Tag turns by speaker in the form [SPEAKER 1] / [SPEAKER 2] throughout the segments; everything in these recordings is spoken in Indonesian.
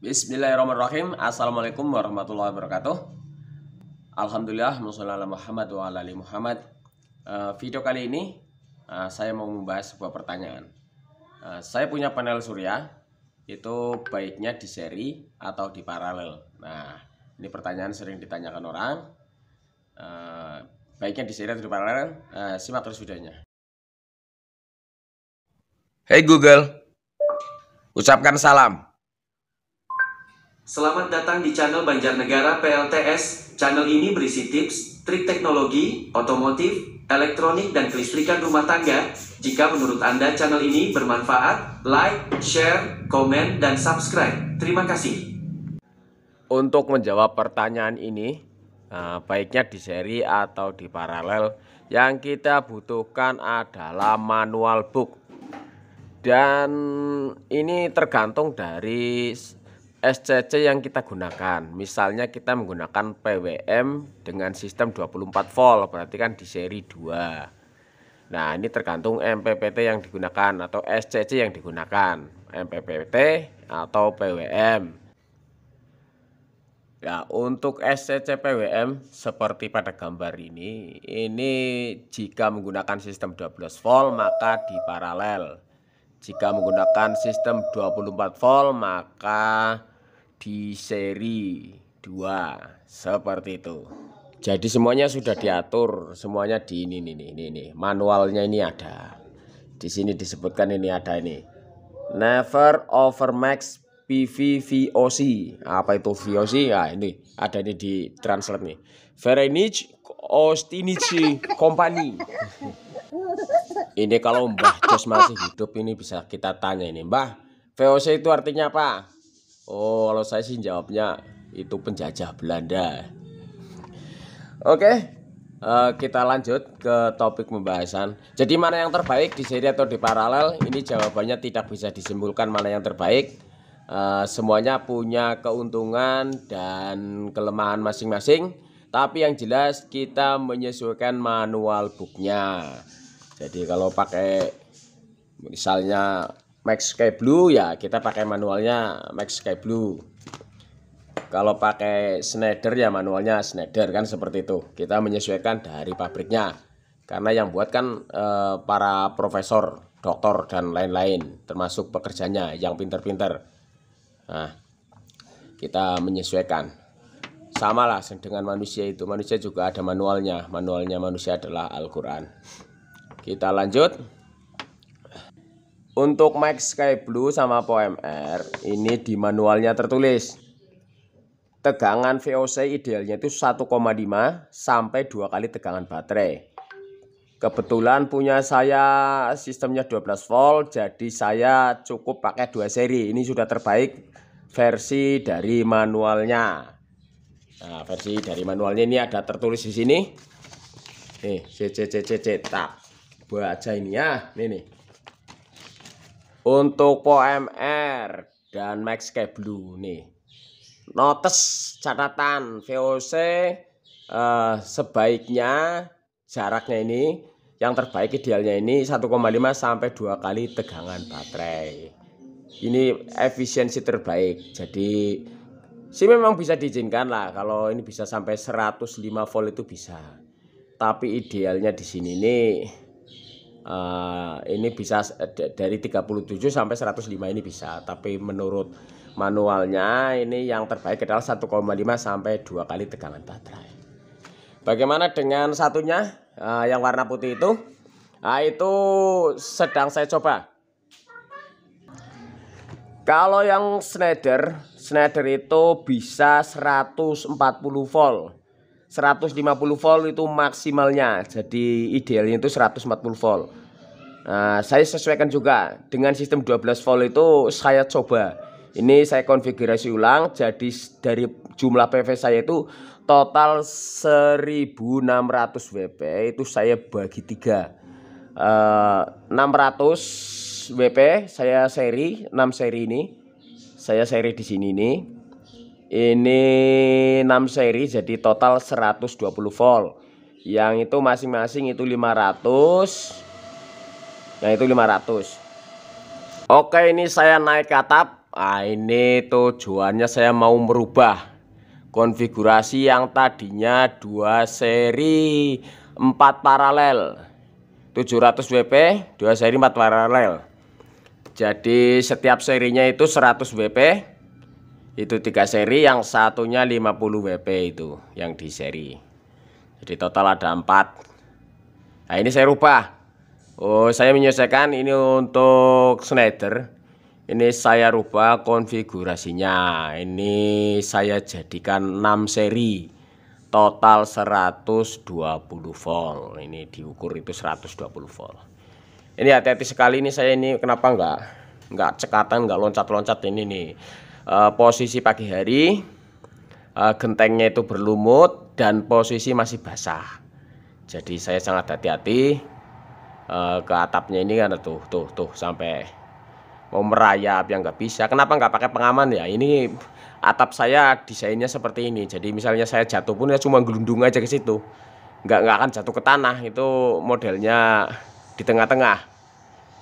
[SPEAKER 1] Bismillahirrahmanirrahim Assalamualaikum warahmatullahi wabarakatuh Alhamdulillah Musalala Muhammad wa ala Muhammad eh, Video kali ini eh, Saya mau membahas sebuah pertanyaan eh, Saya punya panel surya Itu baiknya di seri Atau di paralel Nah ini pertanyaan sering ditanyakan orang Baiknya di seri atau di paralel Simak terus videonya Hey Google Ucapkan salam Selamat datang di channel Banjarnegara PLTS. Channel ini berisi tips, trik teknologi, otomotif, elektronik, dan kelistrikan rumah tangga. Jika menurut Anda channel ini bermanfaat, like, share, komen, dan subscribe. Terima kasih. Untuk menjawab pertanyaan ini, eh, baiknya di seri atau di paralel, yang kita butuhkan adalah manual book. Dan ini tergantung dari SCC yang kita gunakan. Misalnya kita menggunakan PWM dengan sistem 24 volt, berarti kan di seri 2. Nah, ini tergantung MPPT yang digunakan atau SCC yang digunakan, MPPT atau PWM. Ya, untuk SCC PWM seperti pada gambar ini, ini jika menggunakan sistem 12 volt maka di paralel. Jika menggunakan sistem 24 volt maka di seri 2 seperti itu jadi semuanya sudah diatur semuanya di ini ini ini ini manualnya ini ada di sini disebutkan ini ada ini never over max PV VOC. apa itu VOC ya ah, ini ada ini di translate nih Verenich Ostinici Company ini kalau Mbah Jos masih hidup ini bisa kita tanya ini Mbah VOC itu artinya apa Oh, kalau saya sih jawabnya itu penjajah Belanda. Oke, okay, uh, eh, kita lanjut ke topik pembahasan. Jadi mana yang terbaik di seri atau di paralel? Ini jawabannya tidak bisa disimpulkan mana yang terbaik. Uh, semuanya punya keuntungan dan kelemahan masing-masing. Tapi yang jelas kita menyesuaikan manual booknya. Jadi kalau pakai misalnya Max Sky Blue ya kita pakai manualnya Max Sky Blue kalau pakai Schneider ya manualnya Schneider kan seperti itu kita menyesuaikan dari pabriknya karena yang buat kan e, para profesor dokter dan lain-lain termasuk pekerjanya yang pinter-pinter nah kita menyesuaikan sama lah dengan manusia itu manusia juga ada manualnya manualnya manusia adalah Al-Quran kita lanjut untuk Max Sky Blue sama PoMR ini di manualnya tertulis tegangan VOC idealnya itu 1,5 sampai 2 kali tegangan baterai. Kebetulan punya saya sistemnya 12 volt jadi saya cukup pakai dua seri. Ini sudah terbaik versi dari manualnya. Nah, versi dari manualnya ini ada tertulis di sini. Nih, tak buat aja ini ya. ini. nih. Untuk POMR dan Max Sky Blue nih. Notes catatan VOC eh, sebaiknya jaraknya ini yang terbaik idealnya ini 1,5 sampai 2 kali tegangan baterai. Ini efisiensi terbaik. Jadi sih memang bisa diizinkan lah kalau ini bisa sampai 105 volt itu bisa. Tapi idealnya di sini nih Eh, ini bisa eh, dari 37 sampai 105 ini bisa, tapi menurut manualnya ini yang terbaik adalah 1,5 sampai 2 kali tegangan baterai. Bagaimana dengan satunya eh, yang warna putih itu? Nah, itu sedang saya coba. Kalau yang Schneider, Schneider itu bisa 140 volt. 150 volt itu maksimalnya. Jadi idealnya itu 140 volt. Nah, saya sesuaikan juga dengan sistem 12 volt itu saya coba. Ini saya konfigurasi ulang jadi dari jumlah PV saya itu total 1600 WP itu saya bagi tiga uh, 600 WP saya seri 6 seri ini saya seri di sini nih ini 6 seri jadi total 120 volt yang itu masing-masing itu 500 nah itu 500 oke ini saya naik atap nah ini tujuannya saya mau merubah konfigurasi yang tadinya 2 seri 4 paralel 700 WP 2 seri 4 paralel jadi setiap serinya itu 100 WP itu tiga seri yang satunya 50 WP itu yang di seri jadi total ada empat nah ini saya rubah oh saya menyelesaikan ini untuk Schneider ini saya rubah konfigurasinya ini saya jadikan 6 seri total 120 volt ini diukur itu 120 volt ini hati-hati sekali ini saya ini kenapa enggak enggak cekatan enggak loncat-loncat ini nih Eh, posisi pagi hari, eh, gentengnya itu berlumut dan posisi masih basah. Jadi saya sangat hati-hati eh, ke atapnya ini kan tuh tuh tuh sampai mau merayap yang nggak bisa. Kenapa nggak pakai pengaman ya? Ini atap saya desainnya seperti ini. Jadi misalnya saya jatuh pun ya cuma gelundung aja ke situ. Nggak nggak akan jatuh ke tanah. Itu modelnya di tengah-tengah.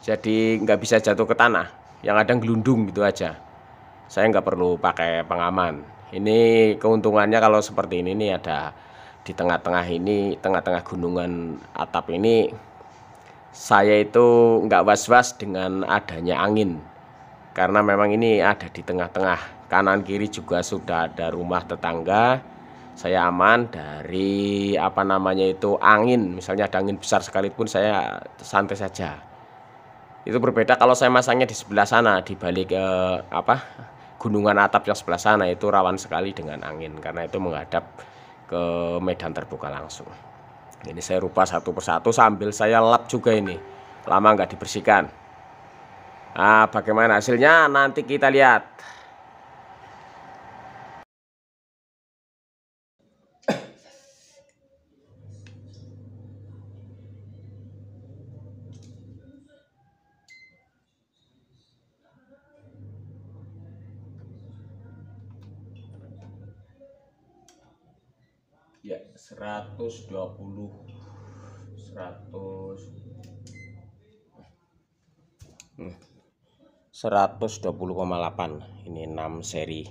[SPEAKER 1] Jadi nggak bisa jatuh ke tanah. Yang ada gelundung gitu aja saya nggak perlu pakai pengaman ini keuntungannya kalau seperti ini nih ada di tengah-tengah ini tengah-tengah gunungan atap ini saya itu nggak was-was dengan adanya angin karena memang ini ada di tengah-tengah kanan kiri juga sudah ada rumah tetangga saya aman dari apa namanya itu angin misalnya ada angin besar sekalipun saya santai saja itu berbeda kalau saya masangnya di sebelah sana di balik eh, apa gunungan atap yang sebelah sana itu rawan sekali dengan angin karena itu menghadap ke medan terbuka langsung. Ini saya rubah satu persatu sambil saya lap juga ini. Lama nggak dibersihkan. Nah, bagaimana hasilnya nanti kita lihat. ya 120 100 120,8 ini 6 seri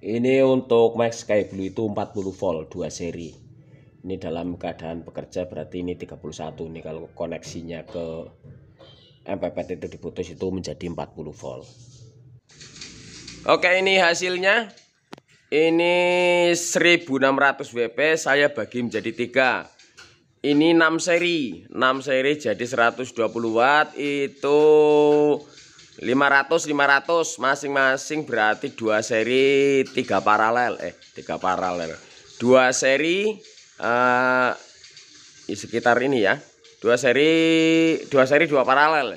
[SPEAKER 1] ini untuk Max Sky Blue itu 40 volt 2 seri ini dalam keadaan bekerja berarti ini 31 ini kalau koneksinya ke MPPT itu diputus itu menjadi 40 volt oke ini hasilnya ini 1600 WP saya bagi menjadi tiga ini 6 seri 6 seri jadi 120 watt itu 500 500 masing-masing berarti dua seri tiga paralel eh tiga paralel dua seri Eh, di sekitar ini ya dua seri dua seri dua paralel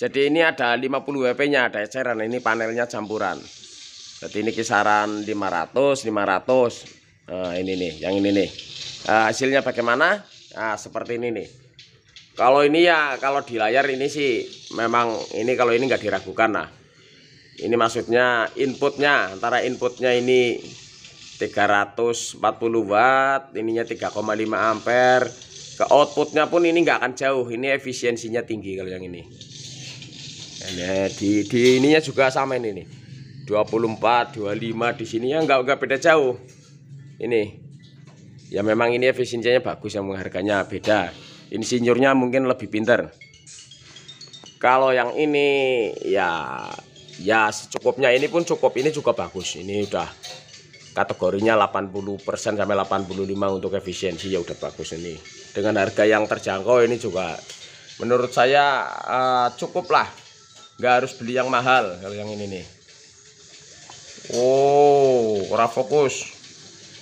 [SPEAKER 1] jadi ini ada 50 WP nya ada eceran ini panelnya campuran jadi ini kisaran 500 500 nah, ini nih yang ini nih nah, hasilnya bagaimana nah, seperti ini nih kalau ini ya kalau di layar ini sih memang ini kalau ini nggak diragukan nah ini maksudnya inputnya antara inputnya ini 340 watt ininya 3,5 ampere ke outputnya pun ini nggak akan jauh ini efisiensinya tinggi kalau yang ini ini nah, di, di ininya juga sama ini nih 24 25 di sini ya nggak nggak beda jauh ini ya memang ini efisiensinya bagus yang harganya beda insinyurnya mungkin lebih pintar. kalau yang ini ya ya secukupnya ini pun cukup ini juga bagus ini udah kategorinya 80% sampai 85 untuk efisiensi ya udah bagus ini dengan harga yang terjangkau ini juga menurut saya uh, cukup lah nggak harus beli yang mahal kalau yang ini nih Oh kurang fokus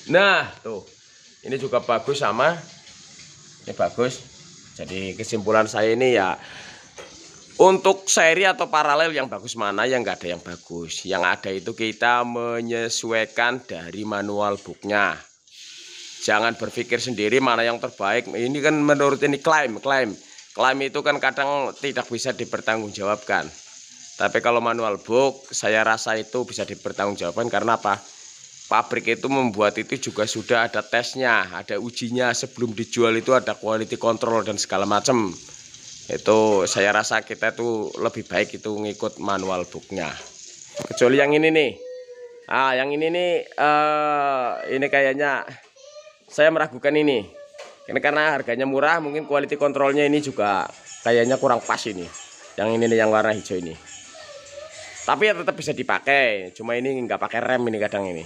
[SPEAKER 1] nah tuh ini juga bagus sama ini bagus jadi kesimpulan saya ini ya untuk seri atau paralel yang bagus mana yang nggak ada yang bagus. Yang ada itu kita menyesuaikan dari manual booknya. Jangan berpikir sendiri mana yang terbaik. Ini kan menurut ini klaim, klaim. Klaim itu kan kadang tidak bisa dipertanggungjawabkan. Tapi kalau manual book saya rasa itu bisa dipertanggungjawabkan karena apa? Pabrik itu membuat itu juga sudah ada tesnya, ada ujinya sebelum dijual itu ada quality control dan segala macam itu saya rasa kita tuh lebih baik itu ngikut manual booknya kecuali yang ini nih ah yang ini nih uh, ini kayaknya saya meragukan ini ini karena harganya murah mungkin quality controlnya ini juga kayaknya kurang pas ini yang ini nih yang warna hijau ini tapi ya tetap bisa dipakai cuma ini nggak pakai rem ini kadang ini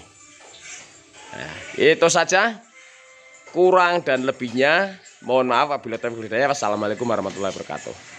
[SPEAKER 1] nah, itu saja kurang dan lebihnya Mohon maaf apabila taufiq hidayah. Wassalamualaikum warahmatullahi wabarakatuh.